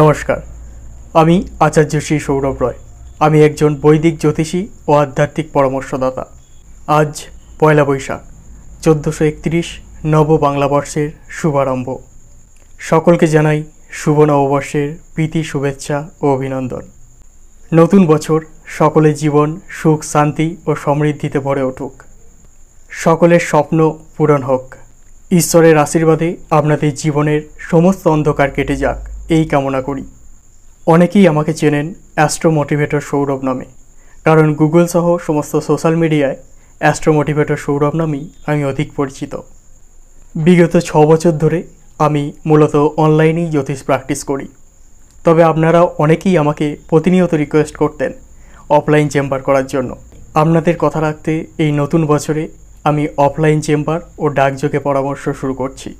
নমস্কার আমি আচার্য শ্রী সৌরভ রয় আমি একজন বৈদিক জ্যোতিষী ও আধ্যাত্মিক পরামর্শদাতা আজ পয়লা বৈশাখ চোদ্দোশো একত্রিশ নব বাংলা বর্ষের শুভারম্ভ সকলকে জানাই শুভ নববর্ষের প্রীতি শুভেচ্ছা ও অভিনন্দন নতুন বছর সকলের জীবন সুখ শান্তি ও সমৃদ্ধিতে ভরে উঠুক সকলের স্বপ্ন পূরণ হোক ঈশ্বরের আশীর্বাদে আপনাদের জীবনের সমস্ত অন্ধকার কেটে যাক এই কামনা করি অনেকেই আমাকে চেনেন অ্যাস্ট্রো মোটিভেটর সৌরভ নামে কারণ গুগল সহ সমস্ত সোশ্যাল মিডিয়ায় অ্যাস্ট্রো মোটিভেটর সৌরভ নামেই আমি অধিক পরিচিত বিগত ছ বছর ধরে আমি মূলত অনলাইনেই জ্যোতিষ প্র্যাকটিস করি তবে আপনারা অনেকেই আমাকে প্রতিনিয়ত রিকোয়েস্ট করতেন অফলাইন চেম্বার করার জন্য আপনাদের কথা রাখতে এই নতুন বছরে আমি অফলাইন চেম্বার ও ডাকযোগে পরামর্শ শুরু করছি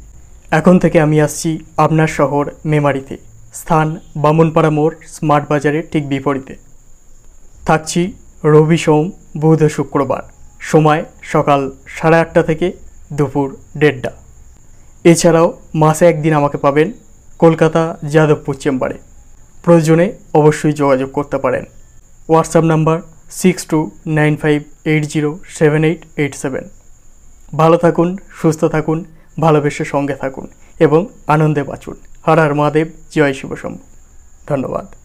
এখন থেকে আমি আসছি আপনার শহর মেমারিতে স্থান বামনপাড়া মোড় স্মার্ট বাজারের ঠিক বিপরীতে থাকছি রবি সোম বুধ শুক্রবার সময় সকাল সাড়ে আটটা থেকে দুপুর দেড়টা এছাড়াও মাসে একদিন আমাকে পাবেন কলকাতা যাদবপুর চেম্বারে প্রয়োজনে অবশ্যই যোগাযোগ করতে পারেন WhatsApp number six two nine five eight zero seven eight eight seven ভালো থাকুন সুস্থ থাকুন ভালোবেসে সঙ্গে থাকুন এবং আনন্দে বাঁচুন হরার মহাদেব জয় শিবশম্ভু ধন্যবাদ